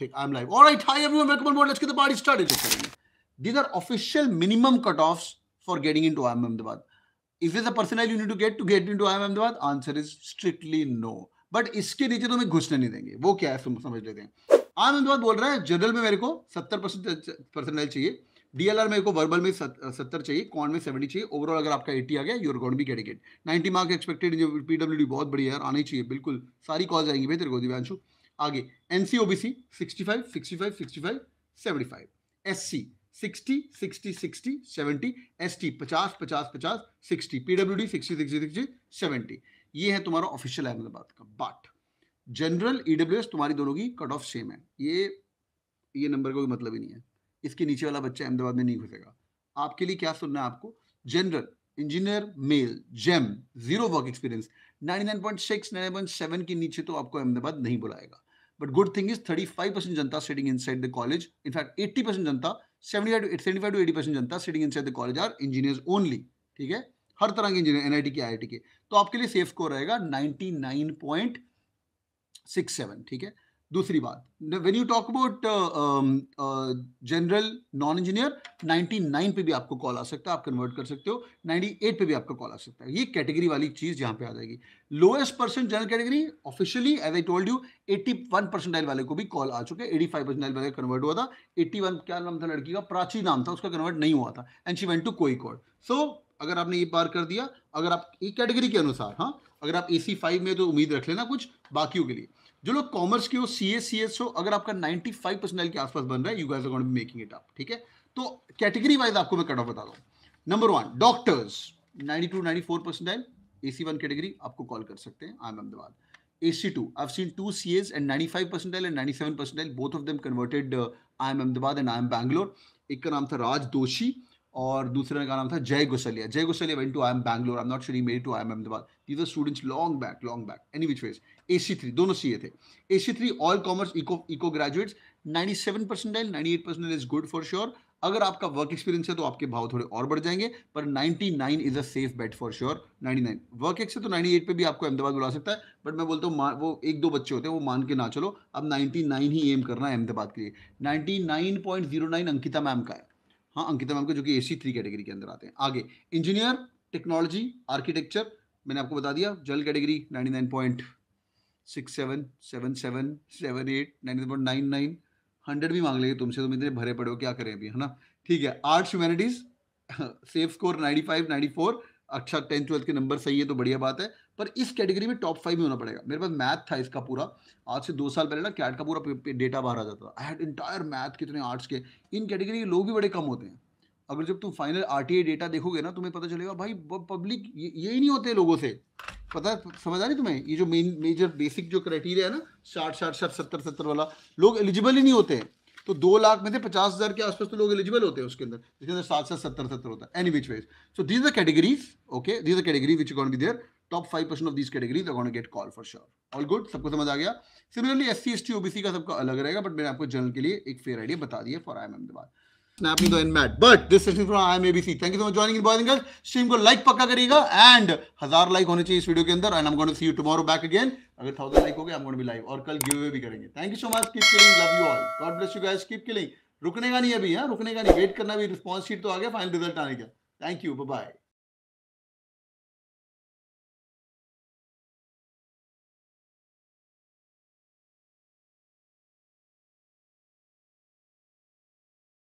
Take, I'm live. All right, hi everyone, welcome on board. Let's get the party started. These are official minimum cutoffs for getting into IIM Ahmedabad. If there's a personnel you need to get to get into IIM Ahmedabad, answer is strictly no. But इसके नीचे तुम्हें घुसने नहीं देंगे वो क्या है समझ लेते हैं आम अहमदाबाद बोल रहा है जनरल में मेरे को सत्तर परसेंट पर्सनल चाहिए डीएलआर मेरे को वर्बल में सत्तर चाहिए कॉन में सेवेंटी चाहिए ओवरऑल अगर आपका एटी आ गया your goal be get ninety marks expected PW बहुत बढ़िया यार आनी चाहिए बिल्कुल सारी कॉल आएंगी भाई तेरे को दिव्यांशु आगे एनसीओबीसी 65 65 65 75 एससी 60 60 60 70 एसटी 50 50 50 60 पीडब्ल्यूडी 60 60 60 70 ये है तुम्हारा ऑफिशियल अहमदाबाद का बट जनरल ईडब्ल्यूएस तुम्हारी दोनों की कट ऑफ सेम है ये ये नंबर का कोई मतलब ही नहीं है इसके नीचे वाला बच्चा अहमदाबाद में नहीं घुसेगा आपके लिए क्या सुनना है आपको जनरल इंजीनियर मेल जेम जीरो वर्क एक्सपीरियंस 99.6 99.7 के नीचे तो आपको अहमदाबाद नहीं बुलाएगा but good thing is thirty five percent जनता sitting inside the college in fact eighty percent जनता सेवेंटी एटी परसेंट जनता sitting inside the college are engineers only ठीक है हर तरह के इंजीनियर एनआईटी के आई के तो आपके लिए सेफ स्कोर रहेगा ninety nine point six seven ठीक है दूसरी बात when you talk about general non engineer 99 पे भी आपको कॉल आ सकता है आप कन्वर्ट कर सकते हो 98 पे भी आपका कॉल आ सकता है ये कैटेगरी वाली चीज यहाँ पे आ जाएगी lowest percent general category officially as I told you 81 डाइल वाले को भी कॉल आ चुके एटी फाइव डाइल वाले कन्वर्ट हुआ था 81 क्या नाम था लड़की का प्राची नाम था उसका कन्वर्ट नहीं हुआ था एंड शी वेंट टू कोई कॉल सो अगर आपने ये पार कर दिया अगर आप एक कैटेगरी के अनुसार हाँ अगर आप ए सी फाइव में तो उम्मीद रख लेना कुछ बाकियों के लिए जो लोग कॉमर्स के हो सी एस सी एस हो अगर आपका 95 फाइव परसेंटाइल के आसपास बन रहा है you guess are making it up ठीक है तो कैटेगरी वाइज आपको मैं कट ऑफ बता दूँ number one doctors 92 to ninety percentile A C one category आपको कॉल कर सकते हैं I M Ahmedabad A C two I seen two C S and ninety five percentile and ninety seven percentile both of them converted I M Ahmedabad and I M Bangalore एक का नाम था राज दोषी और दूसरे का नाम था Jay Gosalia Jay Gosalia went to I M Bangalore I am not sure he made to I M Ahmedabad these are students long back long back any which ways A C three दोनों सी ए थे A C three all commerce eco eco graduates ninety seven percent percentile ninety eight percent is good for sure अगर आपका work experience है तो आपके भाव थोड़े और बढ़ जाएंगे पर 99 is a safe bet for sure 99 work ex है तो 98 पे भी आपको अहमदाबाद बुला सकता है बट मैं बोलता हूँ वो एक दो बच्चे होते हैं वो मान के ना चलो अब 99 ही एम करना है अहमदाबाद के लिए 99.09 अंकिता मैम का है हाँ अंकिता मैम को जो कि ए सी थ्री कैटेगरी के अंदर आते हैं आगे इंजीनियर टेक्नोलॉजी आर्किटेक्चर मैंने आपको बता दिया जल category ninety nine point six seven seven seven seven eight ninety point nine nine hundred भी मांग लेंगे तुमसे तुम इतने भरे पड़े हो क्या करें अभी है ना ठीक है arts humanities safe score ninety five ninety four अच्छा टेंथ ट्वेल्थ के नंबर सही है तो बढ़िया बात है पर इस कैटेगरी में टॉप फाइव में होना पड़ेगा मेरे पास मैथ था इसका पूरा आज से दो साल पहले ना कैट का पूरा डेटा बाहर आ जाता था आई हैड इंटायर मैथ कितने आर्ट्स के इन कैटेगरी के लोग भी बड़े कम होते हैं अगर जब तुम फाइनल आर डेटा देखोगे ना तुम्हें पता चलेगा भाई पब्लिक ये, ये ही नहीं होते लोगों से पता समझ आ रही तुम्हें ये जो मेन मेजर बेसिक जो क्राइटेरिया है ना साठ साठ साठ सत्तर सत्तर वाला लोग एलिजिबल ही नहीं होते हैं तो दो लाख में से पचास हजार के आसपास तो लोग एलिजिबल होते हैं उसके अंदर जिसके अंदर सात सात सत्तर सत्तर होता है any which ways so these the categories okay these the category which gonna be there top five percent of these categories are gonna get call for sure all good सबको समझ आ गया similarly S C S T OBC का सबका अलग रहेगा but मैंने आपको जनरल के लिए एक फेयर आइडिया बता दिया for I M Ahmedabad snapping in mat but this session from I M ABC thank you so much joining in boys and girls stream को लाइक पक्का करिएगा एंड हजार लाइक होने चाहिए इस वीडियो के अंदर and I am going see you tomorrow back again अगर थाउजेंड लाइक हो गए I am going be live और कल गिव अवे भी करेंगे thank you so much keep killing love you all God bless you guys keep killing रुकने का नहीं अभी हां रुकने का नहीं वेट करना भी रिस्पांस शीट तो आ गया फाइनल रिजल्ट आने का थैंक यू बाय बाय